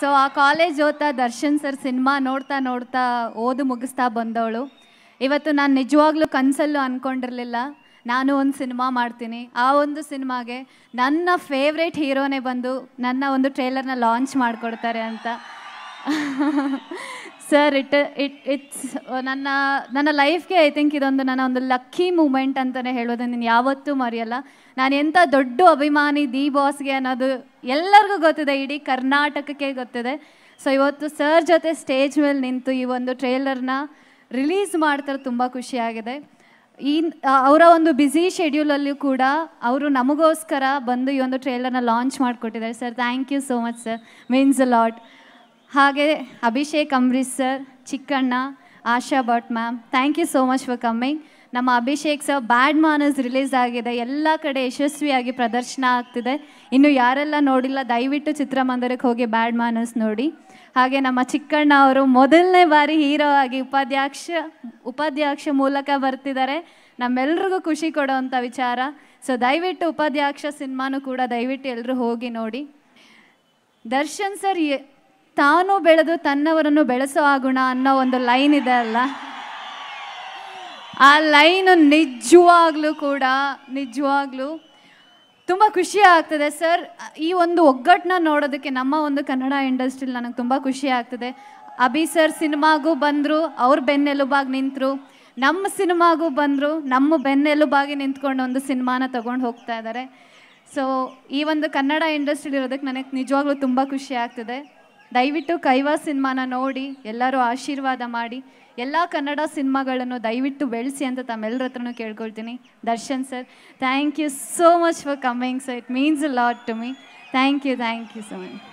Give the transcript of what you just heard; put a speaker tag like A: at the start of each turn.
A: so ಆ college ಓದ್ತಾ Darshan sir cinema ನೋಡ್ತಾ ನೋಡ್ತಾ ಓದು ಮುಗಿಸ್ತಾ ಬಂದವಳು ಇವತ್ತು ನಾನು ನಿಜವಾಗ್ಲೂ ಕನಸಲ್ಲೂ ಅಂದ್ಕೊಂಡಿರಲಿಲ್ಲ ನಾನು ಒಂದು ಸಿನಿಮಾ ಮಾಡ್ತೀನಿ ಆ ಒಂದು ಸಿನಿಮಾಗೆ ನನ್ನ ಫೇವ್ರೇಟ್ ಹೀರೋನೇ ಬಂದು ನನ್ನ ಒಂದು ಟ್ರೇಲರ್ನ ಲಾಂಚ್ ಮಾಡಿಕೊಡ್ತಾರೆ ಅಂತ ಸರ್ ಇಟ್ ಇಟ್ ಇಟ್ಸ್ ನನ್ನ ನನ್ನ ಲೈಫ್ಗೆ ಐ ಥಿಂಕ್ ಇದೊಂದು ನನ್ನ ಒಂದು ಲಕ್ಕಿ ಮೂಮೆಂಟ್ ಅಂತಲೇ ಹೇಳೋದು ನೀನು ಯಾವತ್ತೂ ಮರೆಯಲ್ಲ ನಾನು ಎಂಥ ದೊಡ್ಡ ಅಭಿಮಾನಿ ದಿ ಬಾಸ್ಗೆ ಅನ್ನೋದು ಎಲ್ಲರಿಗೂ ಗೊತ್ತಿದೆ ಇಡೀ ಕರ್ನಾಟಕಕ್ಕೆ ಗೊತ್ತಿದೆ ಸೊ ಇವತ್ತು ಸರ್ ಜೊತೆ ಸ್ಟೇಜ್ ಮೇಲೆ ನಿಂತು ಈ ಒಂದು ಟ್ರೇಲರ್ನ ರಿಲೀಸ್ ಮಾಡ್ತಾರೆ ತುಂಬ ಖುಷಿಯಾಗಿದೆ ಈ ಅವರ ಒಂದು ಬ್ಯುಸಿ ಶೆಡ್ಯೂಲಲ್ಲೂ ಕೂಡ ಅವರು ನಮಗೋಸ್ಕರ ಬಂದು ಈ ಒಂದು ಟ್ರೇಲರ್ನ ಲಾಂಚ್ ಮಾಡಿಕೊಟ್ಟಿದ್ದಾರೆ sir thank you so much sir means a lot ಹಾಗೆ Abhishek Ambareesh sir Chikkanna Asha Bhat ma'am thank you so much for coming ನಮ್ಮ Abhishek sir bad manners release ಆಗಿದೆ ಎಲ್ಲ ಕಡೆ ಯಶಸ್ವಿಯಾಗಿ ಪ್ರದರ್ಶನ ಆಗ್ತಿದೆ ಇನ್ನು ಯಾರೆಲ್ಲ ನೋಡಿಲ್ಲ ದಯವಿಟ್ಟು ಚಿತ್ರಮಂದಿರಕ್ಕೆ ಹೋಗಿ ಬ್ಯಾಡ್ ಮಾನಸ್ ನೋಡಿ ಹಾಗೆ ನಮ್ಮ ಚಿಕ್ಕಣ್ಣ ಅವರು ಮೊದಲನೇ ಬಾರಿ ಹೀರೋ ಆಗಿ ಉಪಾಧ್ಯಕ್ಷ ಉಪಾಧ್ಯಕ್ಷ ಮೂಲಕ ಬರ್ತಿದ್ದಾರೆ ನಮ್ಮೆಲ್ರಿಗೂ ಖುಷಿ ಕೊಡೋವಂಥ ವಿಚಾರ ಸೊ ದಯವಿಟ್ಟು ಉಪಾಧ್ಯಕ್ಷ ಸಿನಿಮಾನು ಕೂಡ ದಯವಿಟ್ಟು ಎಲ್ಲರೂ ಹೋಗಿ ನೋಡಿ ದರ್ಶನ್ ಸರ್ ತಾನು ಬೆಳೆದು ತನ್ನವರನ್ನು ಬೆಳೆಸೋ ಆ ಅನ್ನೋ ಒಂದು ಲೈನ್ ಇದೆ ಅಲ್ಲ ಆ ಲೈನ್ ನಿಜವಾಗ್ಲೂ ಕೂಡ ನಿಜವಾಗ್ಲೂ ತುಂಬ ಖುಷಿ ಆಗ್ತದೆ ಸರ್ ಈ ಒಂದು ಒಗ್ಗಟ್ಟನ್ನ ನೋಡೋದಕ್ಕೆ ನಮ್ಮ ಒಂದು ಕನ್ನಡ ಇಂಡಸ್ಟ್ರಿಲಿ ನನಗೆ ತುಂಬ ಖುಷಿ ಆಗ್ತದೆ ಅಭಿ ಸರ್ ಸಿನಿಮಾಗೂ ಬಂದರು ಅವ್ರ ಬೆನ್ನೆಲುಬಾಗಿ ನಿಂತರು ನಮ್ಮ ಸಿನಿಮಾಗೂ ಬಂದರು ನಮ್ಮ ಬೆನ್ನೆಲುಬಾಗಿ ನಿಂತ್ಕೊಂಡು ಒಂದು ಸಿನಿಮಾನ ತೊಗೊಂಡು ಹೋಗ್ತಾ ಇದ್ದಾರೆ ಸೊ ಈ ಒಂದು ಕನ್ನಡ ಇಂಡಸ್ಟ್ರಿಲಿ ಇರೋದಕ್ಕೆ ನನಗೆ ನಿಜವಾಗ್ಲೂ ತುಂಬ ಖುಷಿ ಆಗ್ತದೆ ದಯವಿಟ್ಟು ಕೈವಾ ಸಿನಿಮಾನ ನೋಡಿ ಎಲ್ಲರೂ ಆಶೀರ್ವಾದ ಮಾಡಿ ಎಲ್ಲ ಕನ್ನಡ ಸಿನಿಮಾಗಳನ್ನು ದಯವಿಟ್ಟು ಬೆಳೆಸಿ ಅಂತ ತಮ್ಮೆಲ್ಲರ ಹತ್ರನೂ ಕೇಳ್ಕೊಳ್ತೀನಿ Darshan sir thank you so much for coming sir it means a lot to me thank you thank you so much